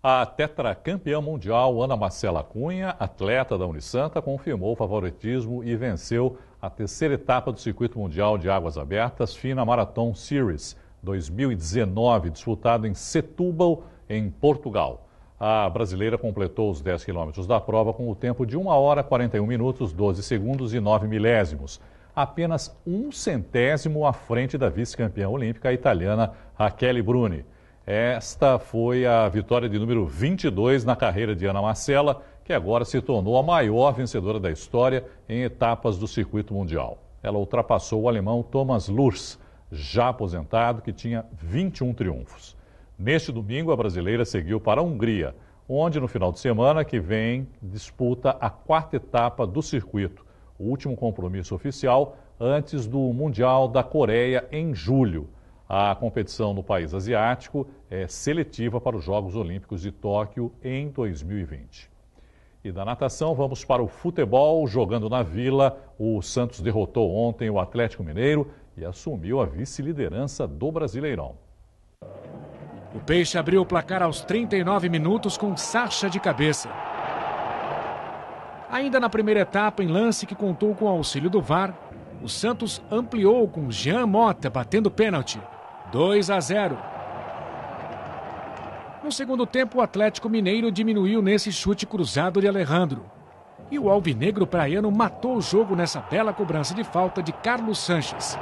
A tetracampeã mundial Ana Marcela Cunha, atleta da Unisanta, confirmou o favoritismo e venceu a terceira etapa do Circuito Mundial de Águas Abertas Fina Marathon Series 2019, disputado em Setúbal, em Portugal. A brasileira completou os 10 quilômetros da prova com o tempo de 1 hora 41 minutos, 12 segundos e 9 milésimos. Apenas um centésimo à frente da vice-campeã olímpica italiana Raquel Bruni. Esta foi a vitória de número 22 na carreira de Ana Marcela, que agora se tornou a maior vencedora da história em etapas do circuito mundial. Ela ultrapassou o alemão Thomas Lurs, já aposentado, que tinha 21 triunfos. Neste domingo, a brasileira seguiu para a Hungria, onde no final de semana que vem disputa a quarta etapa do circuito, o último compromisso oficial antes do Mundial da Coreia em julho. A competição no país asiático é seletiva para os Jogos Olímpicos de Tóquio em 2020. E da natação, vamos para o futebol. Jogando na Vila, o Santos derrotou ontem o Atlético Mineiro e assumiu a vice-liderança do Brasileirão. O Peixe abriu o placar aos 39 minutos com Sacha de cabeça. Ainda na primeira etapa, em lance que contou com o auxílio do VAR, o Santos ampliou com Jean Mota batendo pênalti. 2 a 0. No segundo tempo, o Atlético Mineiro diminuiu nesse chute cruzado de Alejandro. E o alvinegro praiano matou o jogo nessa bela cobrança de falta de Carlos Sanches.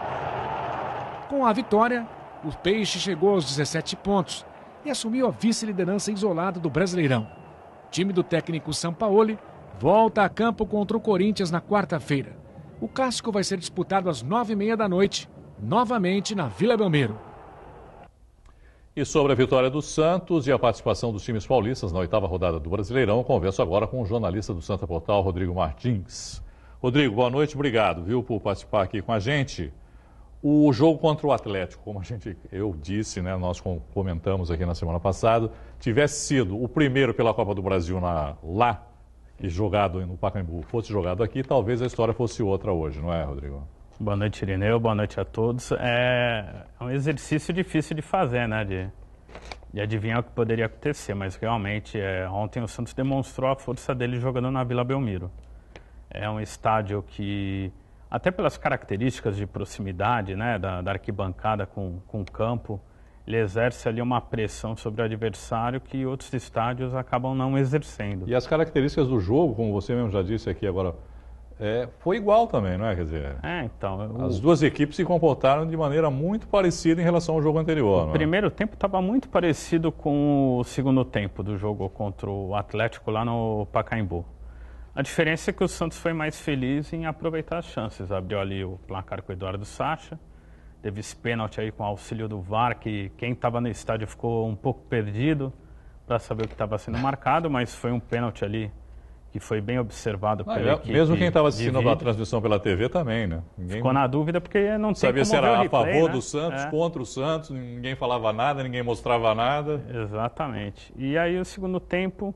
Com a vitória, o Peixe chegou aos 17 pontos e assumiu a vice-liderança isolada do Brasileirão. O time do técnico Sampaoli volta a campo contra o Corinthians na quarta-feira. O clássico vai ser disputado às nove e meia da noite, novamente na Vila Belmiro. E sobre a vitória do Santos e a participação dos times paulistas na oitava rodada do Brasileirão, converso agora com o jornalista do Santa Portal, Rodrigo Martins. Rodrigo, boa noite, obrigado, viu, por participar aqui com a gente. O jogo contra o Atlético, como a gente, eu disse, né, nós comentamos aqui na semana passada, tivesse sido o primeiro pela Copa do Brasil na, lá, e jogado no Pacaembu, fosse jogado aqui, talvez a história fosse outra hoje, não é, Rodrigo? Boa noite, Irineu. Boa noite a todos. É, é, um exercício difícil de fazer, né? De, de adivinhar o que poderia acontecer, mas realmente, é, ontem o Santos demonstrou a força dele jogando na Vila Belmiro. É um estádio que, até pelas características de proximidade, né? Da, da arquibancada com, com o campo, ele exerce ali uma pressão sobre o adversário que outros estádios acabam não exercendo. E as características do jogo, como você mesmo já disse aqui agora é, foi igual também, não é? Quer dizer, é, então, as duas equipes se comportaram de maneira muito parecida em relação ao jogo anterior. O é? primeiro é? tempo estava muito parecido com o segundo tempo do jogo contra o Atlético lá no Pacaembu. A diferença é que o Santos foi mais feliz em aproveitar as chances. Abriu ali o placar com o Eduardo Sacha, teve esse pênalti aí com o auxílio do VAR, que quem estava no estádio ficou um pouco perdido para saber o que estava sendo marcado, mas foi um pênalti ali e foi bem observado ah, pela é, equipe Mesmo quem estava assistindo a transmissão pela TV também, né? Ninguém Ficou na dúvida porque não sabia se era replay, a favor né? do Santos, é. contra o Santos, ninguém falava nada, ninguém mostrava nada. Exatamente. E aí o segundo tempo,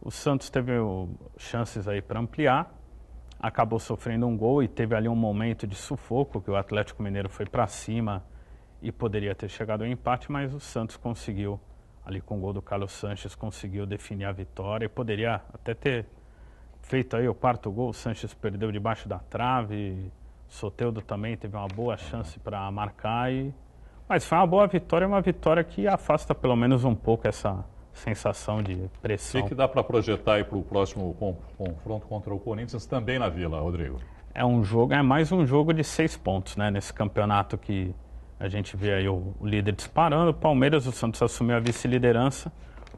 o Santos teve chances aí para ampliar, acabou sofrendo um gol e teve ali um momento de sufoco que o Atlético Mineiro foi para cima e poderia ter chegado ao empate, mas o Santos conseguiu ali com o gol do Carlos Sanches conseguiu definir a vitória e poderia até ter feito aí o quarto gol, o Sanches perdeu debaixo da trave, Soteudo também teve uma boa chance para marcar. E... Mas foi uma boa vitória, uma vitória que afasta pelo menos um pouco essa sensação de pressão. O que, que dá para projetar aí para o próximo confronto contra o Corinthians também na Vila, Rodrigo? É um jogo, é mais um jogo de seis pontos, né? Nesse campeonato que a gente vê aí o, o líder disparando, o Palmeiras, o Santos assumiu a vice-liderança,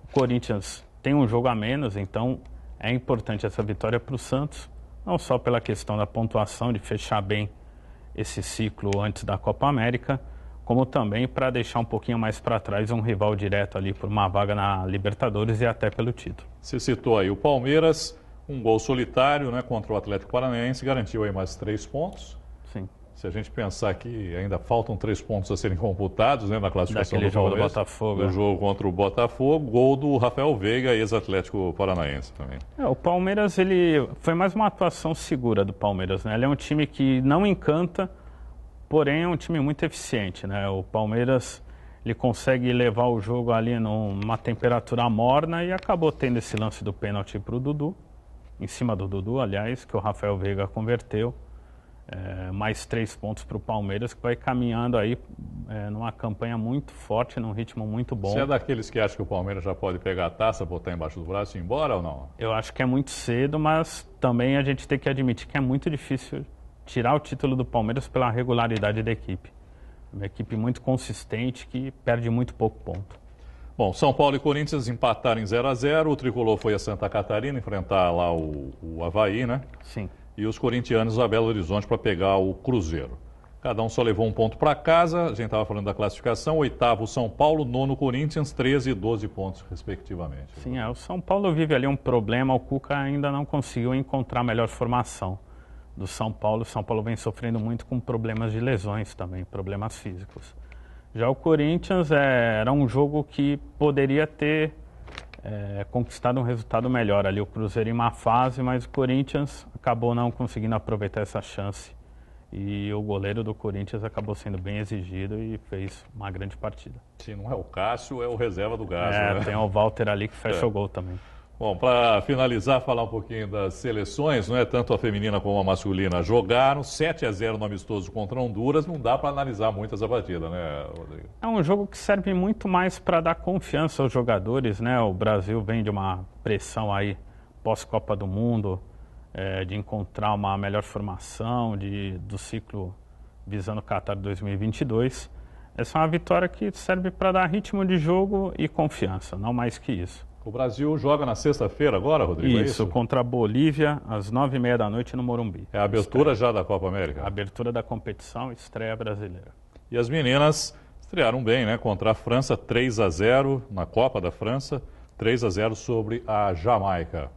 o Corinthians tem um jogo a menos, então é importante essa vitória para o Santos, não só pela questão da pontuação, de fechar bem esse ciclo antes da Copa América, como também para deixar um pouquinho mais para trás um rival direto ali por uma vaga na Libertadores e até pelo título. Você citou aí o Palmeiras, um gol solitário né, contra o Atlético Paranaense, garantiu aí mais três pontos. Se a gente pensar que ainda faltam três pontos a serem computados né, na classificação Daquele do jogo Palmeiras, do Botafogo. O é. jogo contra o Botafogo, gol do Rafael Veiga, ex-atlético paranaense também. É, o Palmeiras ele foi mais uma atuação segura do Palmeiras. Né? Ele é um time que não encanta, porém é um time muito eficiente. Né? O Palmeiras ele consegue levar o jogo ali numa temperatura morna e acabou tendo esse lance do pênalti para o Dudu, em cima do Dudu, aliás, que o Rafael Veiga converteu. É, mais três pontos para o Palmeiras, que vai caminhando aí é, numa campanha muito forte, num ritmo muito bom. Você é daqueles que acha que o Palmeiras já pode pegar a taça, botar embaixo do braço e ir embora ou não? Eu acho que é muito cedo, mas também a gente tem que admitir que é muito difícil tirar o título do Palmeiras pela regularidade da equipe. É uma equipe muito consistente que perde muito pouco ponto. Bom, São Paulo e Corinthians empataram em 0 a 0 O tricolor foi a Santa Catarina enfrentar lá o, o Havaí, né? Sim e os corintianos a Belo Horizonte para pegar o Cruzeiro. Cada um só levou um ponto para casa. A gente estava falando da classificação. Oitavo, São Paulo. Nono, Corinthians. 13 e 12 pontos, respectivamente. Sim, é, o São Paulo vive ali um problema. O Cuca ainda não conseguiu encontrar a melhor formação do São Paulo. O São Paulo vem sofrendo muito com problemas de lesões também, problemas físicos. Já o Corinthians é, era um jogo que poderia ter é, conquistado um resultado melhor ali. O Cruzeiro em má fase, mas o Corinthians acabou não conseguindo aproveitar essa chance. E o goleiro do Corinthians acabou sendo bem exigido e fez uma grande partida. Se não é o Cássio, é o reserva do Gás. É, né? tem o Walter ali que fecha é. o gol também. Bom, para finalizar, falar um pouquinho das seleções, não é? Tanto a feminina como a masculina jogaram 7 a 0 no amistoso contra Honduras. Não dá para analisar muito essa partida, né, Rodrigo? É um jogo que serve muito mais para dar confiança aos jogadores, né? O Brasil vem de uma pressão aí pós Copa do Mundo, é, de encontrar uma melhor formação de, do ciclo visando o Qatar 2022. Essa é uma vitória que serve para dar ritmo de jogo e confiança, não mais que isso. O Brasil joga na sexta-feira agora, Rodrigo? É isso, é isso? contra a Bolívia, às nove e meia da noite no Morumbi. É a abertura estreia. já da Copa América? A abertura da competição, estreia brasileira. E as meninas estrearam bem, né? Contra a França, 3 a 0 na Copa da França, 3 a 0 sobre a Jamaica.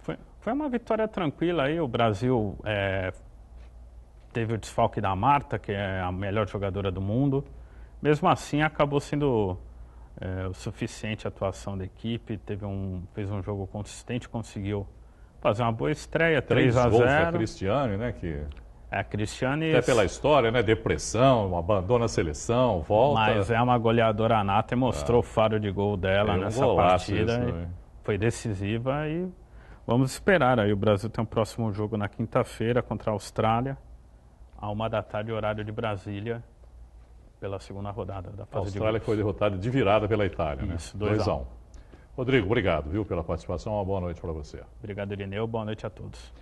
Foi, foi uma vitória tranquila aí, o Brasil é, teve o desfalque da Marta, que é a melhor jogadora do mundo. Mesmo assim, acabou sendo é, o suficiente a atuação da equipe, teve um, fez um jogo consistente, conseguiu fazer uma boa estreia, 3, a 0 a né? Cristiane, né? Que... É, a Cristiane... Até pela história, né? Depressão, abandona a seleção, volta... Mas é uma goleadora nata e mostrou ah. o faro de gol dela é nessa partida. Né? foi decisiva e vamos esperar. Aí o Brasil tem um próximo jogo na quinta-feira contra a Austrália, a uma da tarde, horário de Brasília pela segunda rodada da fase A Austrália de foi derrotada de virada pela Itália, né? Isso, né? 2 a 1. Um. Rodrigo, obrigado, viu, pela participação. Uma boa noite para você. Obrigado, Irineu. Boa noite a todos.